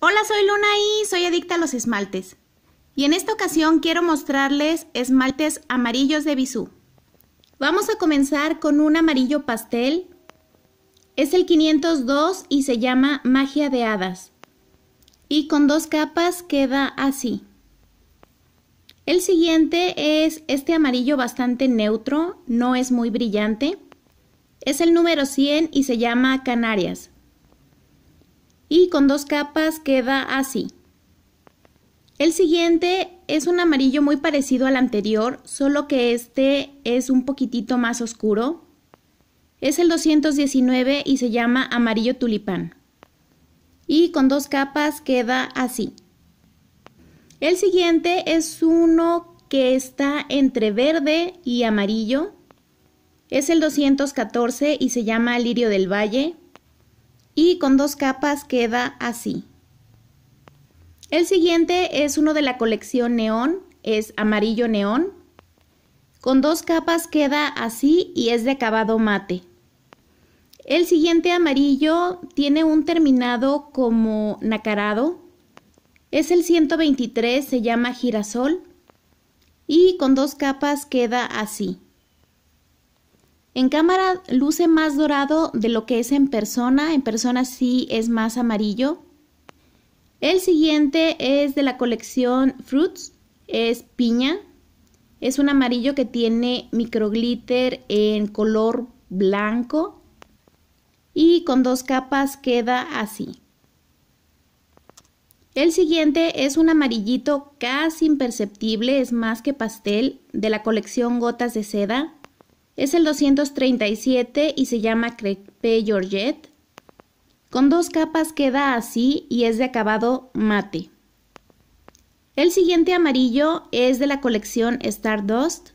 Hola, soy Luna y soy adicta a los esmaltes. Y en esta ocasión quiero mostrarles esmaltes amarillos de Bisú. Vamos a comenzar con un amarillo pastel. Es el 502 y se llama Magia de Hadas. Y con dos capas queda así. El siguiente es este amarillo bastante neutro, no es muy brillante. Es el número 100 y se llama Canarias y con dos capas queda así. El siguiente es un amarillo muy parecido al anterior, solo que este es un poquitito más oscuro. Es el 219 y se llama amarillo tulipán. Y con dos capas queda así. El siguiente es uno que está entre verde y amarillo. Es el 214 y se llama lirio del valle y con dos capas queda así. El siguiente es uno de la colección neón, es amarillo neón. Con dos capas queda así y es de acabado mate. El siguiente amarillo tiene un terminado como nacarado. Es el 123, se llama girasol. Y con dos capas queda así. En cámara luce más dorado de lo que es en persona, en persona sí es más amarillo. El siguiente es de la colección Fruits, es piña. Es un amarillo que tiene microglitter en color blanco y con dos capas queda así. El siguiente es un amarillito casi imperceptible, es más que pastel, de la colección Gotas de Seda. Es el 237 y se llama Crepe Georgette. Con dos capas queda así y es de acabado mate. El siguiente amarillo es de la colección Stardust.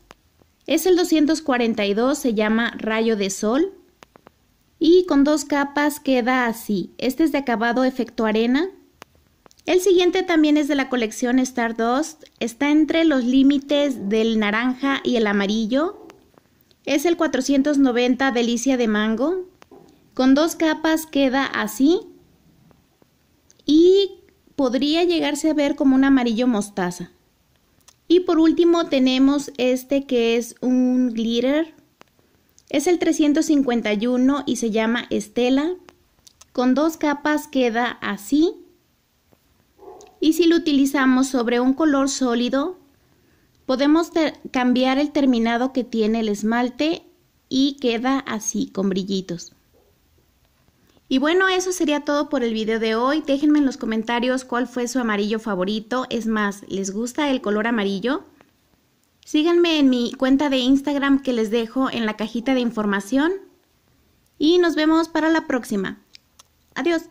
Es el 242, se llama Rayo de Sol. Y con dos capas queda así. Este es de acabado efecto arena. El siguiente también es de la colección Stardust. Está entre los límites del naranja y el amarillo. Es el 490 Delicia de Mango. Con dos capas queda así y podría llegarse a ver como un amarillo mostaza. Y por último tenemos este que es un glitter. Es el 351 y se llama Estela. Con dos capas queda así. Y si lo utilizamos sobre un color sólido, Podemos cambiar el terminado que tiene el esmalte y queda así, con brillitos. Y bueno, eso sería todo por el video de hoy. Déjenme en los comentarios cuál fue su amarillo favorito. Es más, ¿les gusta el color amarillo? Síganme en mi cuenta de Instagram que les dejo en la cajita de información. Y nos vemos para la próxima. Adiós.